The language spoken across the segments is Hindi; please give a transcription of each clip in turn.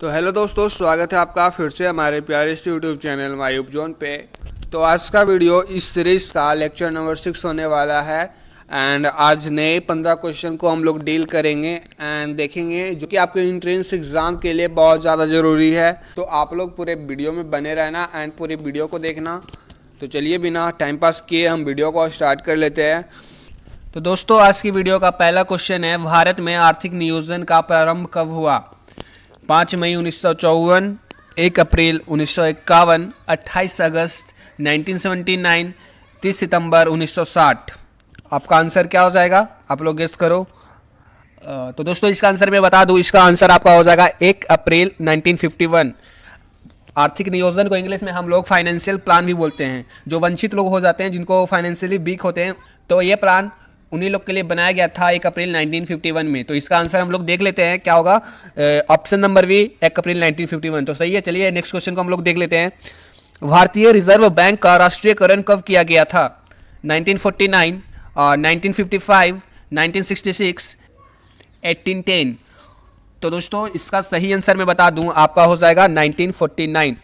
तो हेलो दोस्तों स्वागत है आपका फिर से हमारे प्यारे से यूट्यूब चैनल मायूब जोन पे तो आज का वीडियो इस सीरीज़ का लेक्चर नंबर सिक्स होने वाला है एंड आज नए पंद्रह क्वेश्चन को हम लोग डील करेंगे एंड देखेंगे जो कि आपके इंट्रेंस एग्ज़ाम के लिए बहुत ज़्यादा ज़रूरी है तो आप लोग पूरे वीडियो में बने रहना एंड पूरी वीडियो को देखना तो चलिए बिना टाइम पास किए हम वीडियो को स्टार्ट कर लेते हैं तो दोस्तों आज की वीडियो का पहला क्वेश्चन है भारत में आर्थिक नियोजन का प्रारंभ कब हुआ पाँच मई उन्नीस सौ चौवन एक अप्रैल उन्नीस सौ इक्यावन अट्ठाईस अगस्त नाइनटीन सेवेंटी सितम्बर उन्नीस सितंबर साठ आपका आंसर क्या हो जाएगा आप लोग गेस्ट करो तो दोस्तों इसका आंसर मैं बता दूं इसका आंसर आपका हो जाएगा एक अप्रैल 1951 आर्थिक नियोजन को इंग्लिश में हम लोग फाइनेंशियल प्लान भी बोलते हैं जो वंचित लोग हो जाते हैं जिनको फाइनेंशियली वीक होते हैं तो ये प्लान उन्हीं लोग के लिए बनाया गया था एक अप्रैल 1951 में तो इसका आंसर हम लोग देख लेते हैं क्या होगा ऑप्शन नंबर भी एक अप्रैल 1951 तो सही है चलिए नेक्स्ट क्वेश्चन को हम लोग देख लेते हैं भारतीय रिजर्व बैंक का राष्ट्रीयकरण कब किया गया था 1949, फोर्टी नाइन तो दोस्तों इसका सही आंसर मैं बता दूं आपका हो जाएगा नाइनटीन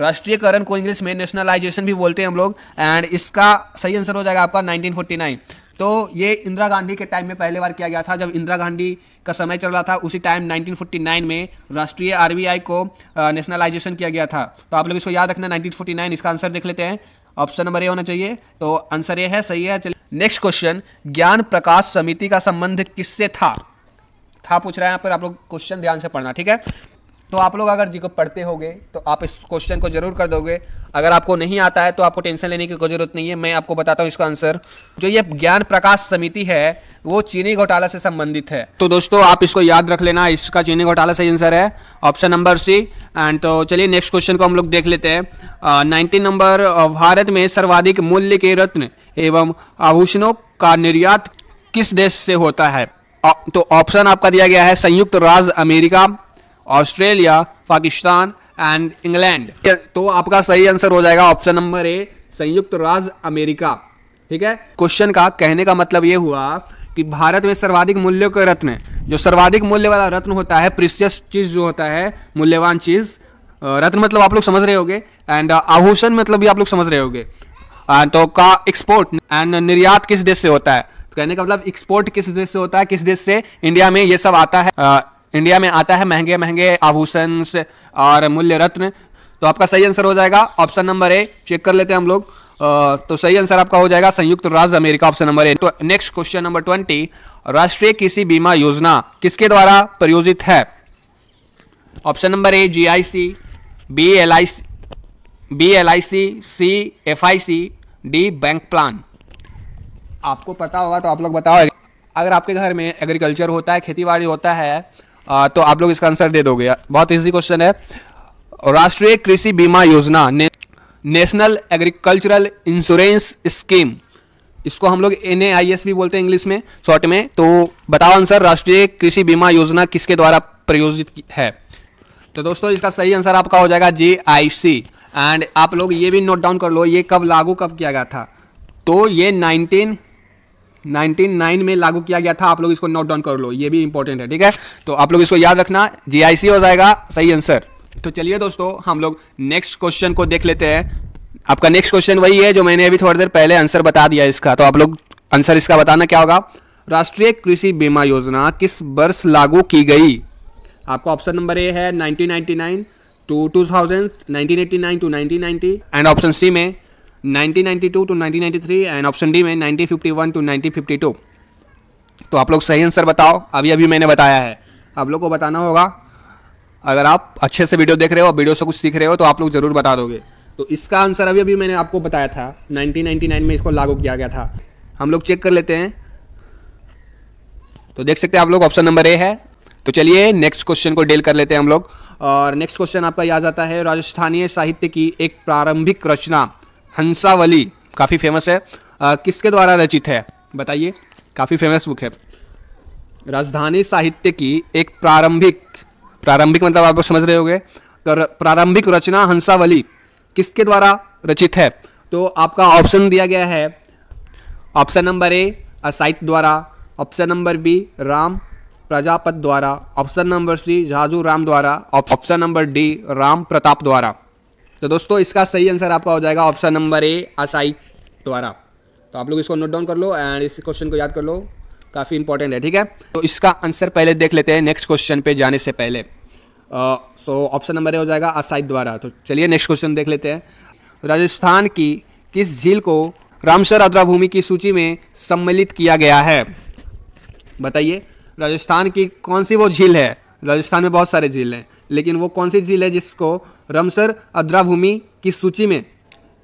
राष्ट्रीयकरण को इंग्लिश में नेशनलाइजेशन भी बोलते हैं हम लोग एंड इसका सही आंसर हो जाएगा आपका 1949 तो ये इंदिरा गांधी के टाइम में पहले बार किया गया था जब इंदिरा गांधी का समय चल रहा था उसी टाइम 1949 में राष्ट्रीय आरबीआई को नेशनलाइजेशन किया गया था तो आप लोग इसको याद रखना 1949 इसका आंसर देख लेते हैं ऑप्शन नंबर ए होना चाहिए तो आंसर ये है सही है चलिए नेक्स्ट क्वेश्चन ज्ञान प्रकाश समिति का संबंध किससे था था पूछ रहा है यहाँ पर आप लोग क्वेश्चन ध्यान से पढ़ना ठीक है तो आप लोग अगर जी को पढ़ते होगे तो आप इस क्वेश्चन को जरूर कर दोगे अगर आपको नहीं आता है तो आपको टेंशन लेने की कोई जरूरत नहीं है मैं आपको बताता हूँ इसका आंसर जो ये ज्ञान प्रकाश समिति है वो चीनी घोटाला से संबंधित है तो दोस्तों आप इसको याद रख लेना इसका चीनी घोटाला सही आंसर है ऑप्शन नंबर सी एंड तो चलिए नेक्स्ट क्वेश्चन को हम लोग देख लेते हैं nineteen uh, number uh, Bharat में सर्वाधिक मूल्य के रत्न एवं आभूषणों का निर्यात किस देश से होता है uh, तो ऑप्शन आपका दिया गया है संयुक्त राज्य America Australia Pakistan and England तो आपका सही आंसर हो जाएगा ऑप्शन नंबर ए संयुक्त राज्य अमेरिका ठीक है क्वेश्चन का कहने का मतलब ये हुआ कि भारत में सर्वाधिक मूल्य का रत्न जो सर्वाधिक मूल्य वाला रत्न होता है प्रिशियस चीज जो होता है मूल्यवान चीज रत्न मतलब आप लोग समझ रहे होंगे एंड आभूषण मतलब भी आप लोग समझ रहे होंगे तो का एक्सपोर्ट एंड निर्यात किस देश से होता है तो कहने का मतलब एक्सपोर्ट किस देश से होता है किस देश से इंडिया में ये सब आता है इंडिया में आता है महंगे महंगे आभूषण और मूल्य रत्न तो आपका सही आंसर हो जाएगा ऑप्शन नंबर ए चेक कर लेते हैं हम लोग तो सही आंसर आपका हो जाएगा संयुक्त राज्य अमेरिका ऑप्शन नंबर ए तो नेक्स्ट क्वेश्चन नंबर ट्वेंटी राष्ट्रीय कृषि बीमा योजना किसके द्वारा प्रयोजित है option number A G I C B L I C B L I C C F I C D bank plan आपको पता होगा तो आप लोग बताओ अगर आपके घर में एग्रीकल्चर होता है खेती बाड़ी होता है आ, तो आप लोग इसका आंसर दे दोगे बहुत इजी क्वेश्चन है राष्ट्रीय कृषि बीमा योजना ने, नेशनल एग्रीकल्चरल इंश्योरेंस स्कीम इसको हम लोग एन भी बोलते हैं इंग्लिश में शॉर्ट में तो बताओ आंसर राष्ट्रीय कृषि बीमा योजना किसके द्वारा प्रयोजित है तो दोस्तों इसका सही आंसर आपका हो जाएगा जे आई सी एंड आप लोग ये भी नोट डाउन कर लो ये कब लागू कब किया गया था तो ये 19 1999 में लागू किया गया था आप लोग इसको नोट डाउन कर लो ये भी इंपॉर्टेंट है ठीक है तो आप लोग इसको याद रखना जीआईसी हो जाएगा सही आंसर तो चलिए दोस्तों हम लोग नेक्स्ट क्वेश्चन को देख लेते हैं आपका नेक्स्ट क्वेश्चन वही है जो मैंने अभी थोड़ी देर पहले आंसर बता दिया इसका तो आप लोग आंसर इसका बताना क्या होगा राष्ट्रीय कृषि बीमा योजना किस वर्ष लागू की गई आपको ऑप्शन नंबर ए है 1999 to 2000, 1989 to 1990 and option C में 1992 टू 1993 एंड ऑप्शन डी में 1951 टू 1952 तो आप लोग सही आंसर बताओ अभी अभी मैंने बताया है आप लोग को बताना होगा अगर आप अच्छे से वीडियो देख रहे हो वीडियो से कुछ सीख रहे हो तो आप लोग ज़रूर बता दोगे तो इसका आंसर अभी अभी मैंने आपको बताया था 1999 में इसको लागू किया गया था हम लोग चेक कर लेते हैं तो देख सकते हैं आप लोग ऑप्शन नंबर ए है तो चलिए नेक्स्ट क्वेश्चन को डील कर लेते हैं हम लोग और नेक्स्ट क्वेश्चन आपका याद आता है राजस्थानीय साहित्य की एक प्रारंभिक रचना हंसावली काफ़ी फेमस है आ, किसके द्वारा रचित है बताइए काफ़ी फेमस बुक है राजधानी साहित्य की एक प्रारंभिक प्रारंभिक मतलब आप समझ रहे होंगे प्रारंभिक रचना हंसावली किसके द्वारा रचित है तो आपका ऑप्शन दिया गया है ऑप्शन नंबर ए असाइट द्वारा option number B Ram Prajapat द्वारा option number C Jhajju Ram द्वारा option number D Ram Pratap द्वारा तो दोस्तों इसका सही आंसर आपका हो जाएगा ऑप्शन नंबर ए असाई द्वारा तो आप लोग इसको नोट डाउन कर लो एंड इस क्वेश्चन को याद कर लो काफ़ी इंपॉर्टेंट है ठीक है तो इसका आंसर पहले देख लेते हैं नेक्स्ट क्वेश्चन पे जाने से पहले सो ऑप्शन नंबर ए हो जाएगा असाई द्वारा तो चलिए नेक्स्ट क्वेश्चन देख लेते हैं राजस्थान की किस झील को रामसर अद्राभूमि की सूची में सम्मिलित किया गया है बताइए राजस्थान की कौन सी वो झील है राजस्थान में बहुत सारे झील हैं लेकिन वो कौन सी झील है जिसको रमसर अद्राभूमि की सूची में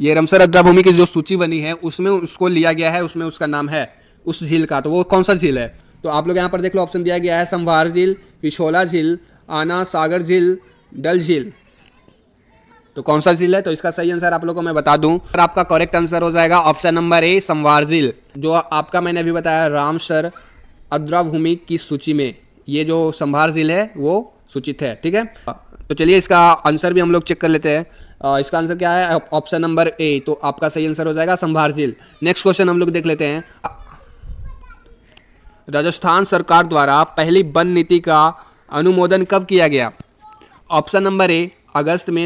ये रमसर अद्राभूमि की जो सूची बनी है उसमें उसको लिया गया है उसमें उसका नाम है उस झील का तो वो कौन सा झील है तो आप लोग यहाँ पर देख लो ऑप्शन दिया गया है संभार झील पिछोला झील आना सागर झील डल झील तो कौन सा झील है तो इसका सही आंसर आप लोगों को मैं बता दूं और आपका करेक्ट आंसर हो जाएगा ऑप्शन नंबर ए संवार झील जो आपका मैंने अभी बताया रामसर अद्राभूमि की सूची में ये जो संभार झील है वो सूचित है ठीक है तो चलिए इसका आंसर भी हम लोग चेक कर लेते हैं इसका आंसर क्या है ऑप्शन नंबर ए तो आपका सही आंसर हो जाएगा संभार झील नेक्स्ट क्वेश्चन हम लोग देख लेते हैं राजस्थान सरकार द्वारा पहली वन नीति का अनुमोदन कब किया गया ऑप्शन नंबर ए अगस्त में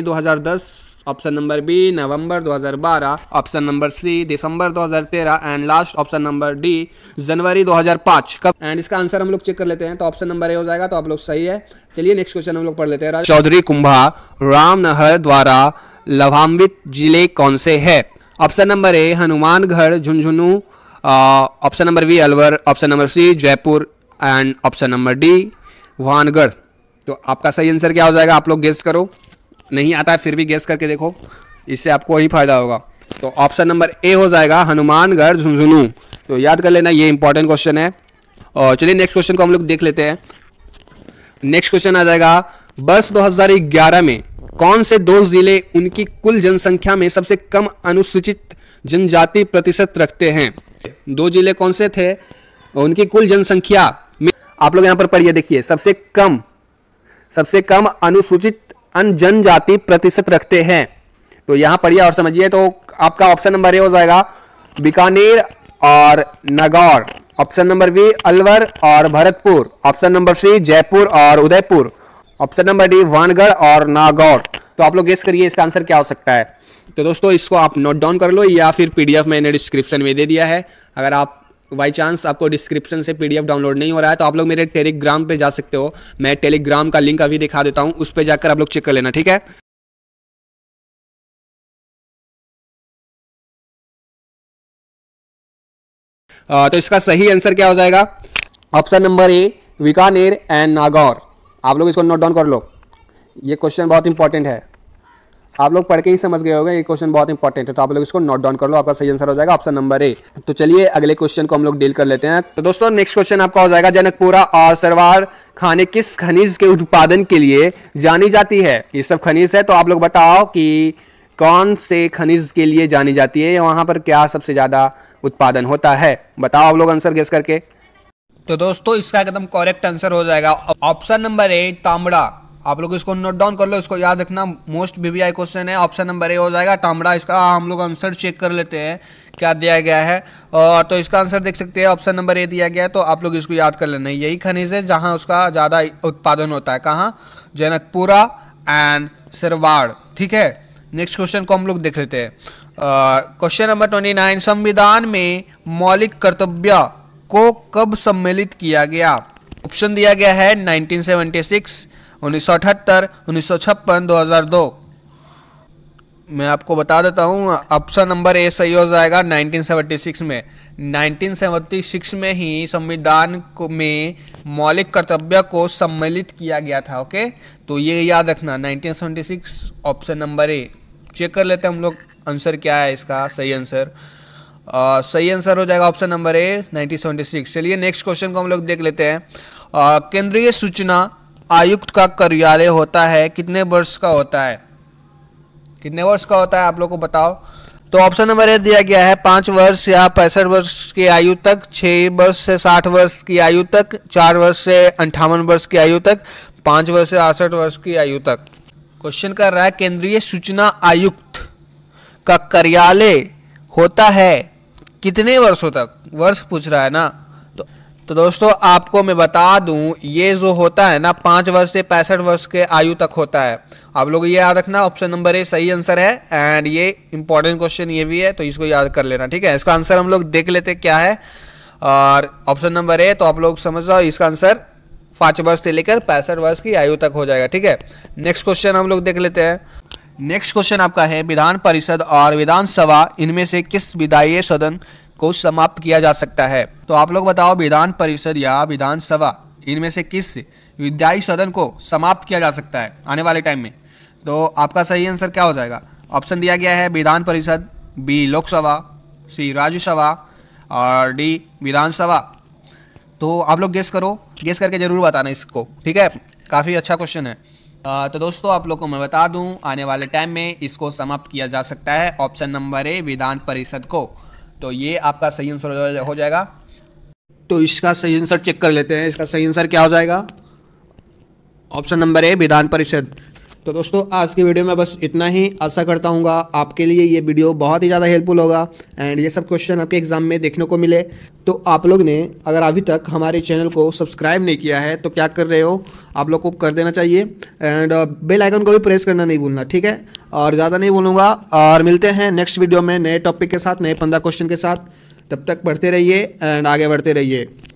ऑप्शन नंबर बी नवंबर 2012 ऑप्शन नंबर सी दिसंबर 2013 and last option number D जनवरी 2005 कब एंड इसका आंसर हम लोग चेक कर लेते हैं तो ऑप्शन नंबर ए हो जाएगा तो आप लोग सही है चलिए नेक्स्ट क्वेश्चन हम लोग पढ़ लेते हैं चौधरी कुंभा रामनहर द्वारा लाभान्वित जिले कौन से है option number A Hanumangarh Jhunjhunu option number B Alwar option number C Jaipur and option number D Vangarh तो आपका सही आंसर क्या हो जाएगा आप लोग गेस करो नहीं आता है फिर भी गेस करके देखो इससे आपको ही फायदा होगा तो ऑप्शन नंबर ए हो जाएगा हनुमानगढ़ झुंझुनू तो याद कर लेना ये इंपॉर्टेंट क्वेश्चन है और चलिए नेक्स्ट क्वेश्चन को हम लोग देख लेते हैं नेक्स्ट क्वेश्चन आ जाएगा वर्ष 2011 में कौन से दो जिले उनकी कुल जनसंख्या में सबसे कम अनुसूचित जनजाति प्रतिशत रखते हैं दो जिले कौन से थे उनकी कुल जनसंख्या में आप लोग यहाँ पर पढ़िए देखिए सबसे कम सबसे कम अनुसूचित अन जनजाति प्रतिशत रखते हैं तो यहां पढ़िए और समझिए तो आपका ऑप्शन नंबर ए हो जाएगा बीकानेर और Nagaur option number B Alwar और Bharatpur option number C Jaipur और Udaipur option number D Vangarh और नागौर तो आप लोग गेस करिए इसका आंसर क्या हो सकता है तो दोस्तों इसको आप नोट डाउन कर लो या फिर पीडीएफ मैंने डिस्क्रिप्शन में दे दिया है अगर आप बाई चांस आपको डिस्क्रिप्शन से पीडीएफ डाउनलोड नहीं हो रहा है तो आप लोग मेरे टेलीग्राम पे जा सकते हो मैं टेलीग्राम का लिंक अभी दिखा देता हूँ उस पर जाकर आप लोग चेक कर लेना ठीक है आ, तो इसका सही आंसर क्या हो जाएगा option number A Bikaner and Nagaur आप लोग इसको नोट डाउन कर लो ये क्वेश्चन बहुत इंपॉर्टेंट है आप लोग पढ़ के ही समझ गए होगा ये क्वेश्चन बहुत इंपॉर्टेंट है तो आप लोग इसको नोट डाउन कर लो आपका सही आंसर हो जाएगा ऑप्शन नंबर ए तो चलिए अगले क्वेश्चन को हम लोग डील कर लेते हैं तो दोस्तों नेक्स्ट क्वेश्चन आपका हो जाएगा जनकपुरा और सरवार खाने किस खनिज के उत्पादन के लिए जानी जाती है ये सब खनिज है तो आप लोग बताओ कि कौन से खनिज के लिए जानी जाती है या वहाँ पर क्या सबसे ज़्यादा उत्पादन होता है बताओ आप लोग आंसर गेस करके तो दोस्तों इसका एकदम करेक्ट आंसर हो जाएगा ऑप्शन नंबर ए तांबड़ा आप लोग इसको नोट डाउन कर लो इसको याद रखना मोस्ट बीबीआई क्वेश्चन है ऑप्शन नंबर ए हो जाएगा तामड़ा इसका हम लोग आंसर चेक कर लेते हैं क्या दिया गया है और तो इसका आंसर देख सकते हैं ऑप्शन नंबर ए दिया गया है तो आप लोग इसको याद कर लेना यही खनिज है जहाँ उसका ज़्यादा उत्पादन होता है कहाँ जनकपुरा एंड सिरवाड़ ठीक है नेक्स्ट क्वेश्चन को हम लोग देख लेते हैं क्वेश्चन नंबर ट्वेंटी नाइन संविधान में मौलिक कर्तव्य को कब सम्मिलित किया गया ऑप्शन दिया गया है 1976 उन्नीस सौ अठहत्तर उन्नीस सौ छप्पन दो हज़ार दो मैं आपको बता देता हूँ ऑप्शन नंबर ए सही हो जाएगा 1976 में 1976 में ही संविधान को में मौलिक कर्तव्य को सम्मिलित किया गया था ओके तो ये याद रखना 1976 ऑप्शन नंबर ए चेक कर लेते हैं हम लोग आंसर क्या है इसका सही आंसर सही आंसर हो जाएगा ऑप्शन नंबर ए 1976 चलिए नेक्स्ट क्वेश्चन को हम लोग देख लेते हैं केंद्रीय सूचना आयुक्त का कार्यालय होता है कितने वर्ष का होता है कितने वर्ष का होता है आप लोग को बताओ तो ऑप्शन नंबर ए दिया गया है पाँच वर्ष या पैंसठ वर्ष की आयु तक छः वर्ष से साठ वर्ष की आयु तक चार वर्ष से अंठावन वर्ष की आयु तक पाँच वर्ष से अड़सठ वर्ष की आयु तक क्वेश्चन कर रहा है केंद्रीय सूचना आयुक्त का कार्यालय होता है कितने वर्षों तक वर्ष पूछ रहा है ना तो दोस्तों आपको मैं बता दूं ये जो होता है ना पाँच वर्ष से पैंसठ वर्ष के आयु तक होता है आप लोग ये याद रखना ऑप्शन नंबर ए सही आंसर है एंड ये इंपॉर्टेंट क्वेश्चन ये भी है तो इसको याद कर लेना ठीक है इसका आंसर हम लोग देख लेते क्या है और ऑप्शन नंबर ए तो आप लोग समझ जाओ इसका आंसर पाँच वर्ष से लेकर पैंसठ वर्ष की आयु तक हो जाएगा ठीक है नेक्स्ट क्वेश्चन हम लोग देख लेते हैं नेक्स्ट क्वेश्चन आपका है विधान परिषद और विधानसभा इनमें से किस विधायी सदन को समाप्त किया जा सकता है तो आप लोग बताओ विधान परिषद या विधानसभा इनमें से किस विद्यायी सदन को समाप्त किया जा सकता है आने वाले टाइम में तो आपका सही आंसर क्या हो जाएगा ऑप्शन दिया गया है विधान परिषद बी लोकसभा सी राज्यसभा और डी विधानसभा तो आप लोग गेस करो गेस करके ज़रूर बताना इसको ठीक है काफ़ी अच्छा क्वेश्चन है आ, तो दोस्तों आप लोग को मैं बता दूं आने वाले टाइम में इसको समाप्त किया जा सकता है ऑप्शन नंबर ए विधान परिषद को तो ये आपका सही आंसर हो जाएगा तो इसका सही आंसर चेक कर लेते हैं इसका सही आंसर क्या हो जाएगा ऑप्शन नंबर ए विधान परिषद तो दोस्तों आज की वीडियो में बस इतना ही आशा करता हूँ आपके लिए ये वीडियो बहुत ही ज़्यादा हेल्पफुल होगा एंड ये सब क्वेश्चन आपके एग्ज़ाम में देखने को मिले तो आप लोग ने अगर अभी तक हमारे चैनल को सब्सक्राइब नहीं किया है तो क्या कर रहे हो आप लोग को कर देना चाहिए एंड बेल आइकन को भी प्रेस करना नहीं भूलना ठीक है और ज़्यादा नहीं बोलूँगा और मिलते हैं नेक्स्ट वीडियो में नए टॉपिक के साथ नए पंद्रह क्वेश्चन के साथ तब तक पढ़ते रहिए एंड आगे बढ़ते रहिए